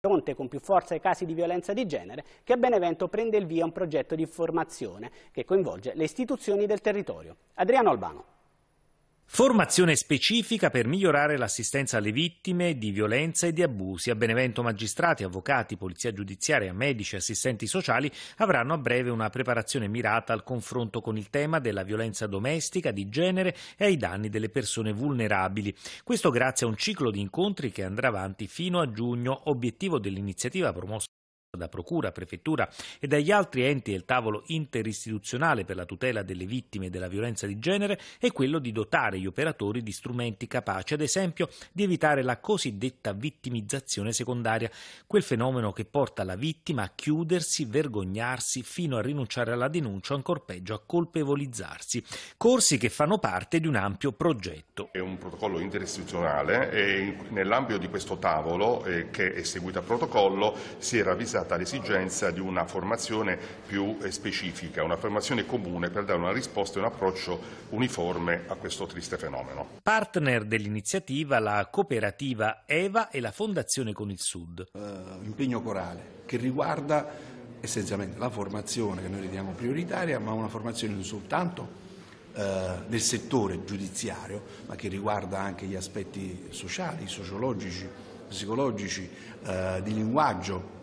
fronte con più forza ai casi di violenza di genere, che a Benevento prende il via un progetto di formazione che coinvolge le istituzioni del territorio. Adriano Albano. Formazione specifica per migliorare l'assistenza alle vittime di violenza e di abusi. A Benevento magistrati, avvocati, polizia giudiziaria, medici e assistenti sociali avranno a breve una preparazione mirata al confronto con il tema della violenza domestica, di genere e ai danni delle persone vulnerabili. Questo grazie a un ciclo di incontri che andrà avanti fino a giugno, obiettivo dell'iniziativa promossa da Procura, Prefettura e dagli altri enti del tavolo interistituzionale per la tutela delle vittime della violenza di genere è quello di dotare gli operatori di strumenti capaci, ad esempio, di evitare la cosiddetta vittimizzazione secondaria, quel fenomeno che porta la vittima a chiudersi, vergognarsi, fino a rinunciare alla denuncia, ancor peggio a colpevolizzarsi. Corsi che fanno parte di un ampio progetto. È un protocollo interistituzionale e nell'ambito di questo tavolo eh, che è seguito a protocollo si è avvisata tale esigenza di una formazione più eh, specifica, una formazione comune per dare una risposta e un approccio uniforme a questo triste fenomeno. Partner dell'iniziativa la cooperativa EVA e la Fondazione con il Sud. Uh, impegno corale che riguarda essenzialmente la formazione che noi riteniamo prioritaria, ma una formazione non soltanto del eh, settore giudiziario, ma che riguarda anche gli aspetti sociali, sociologici, psicologici, eh, di linguaggio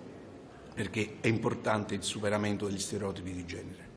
perché è importante il superamento degli stereotipi di genere.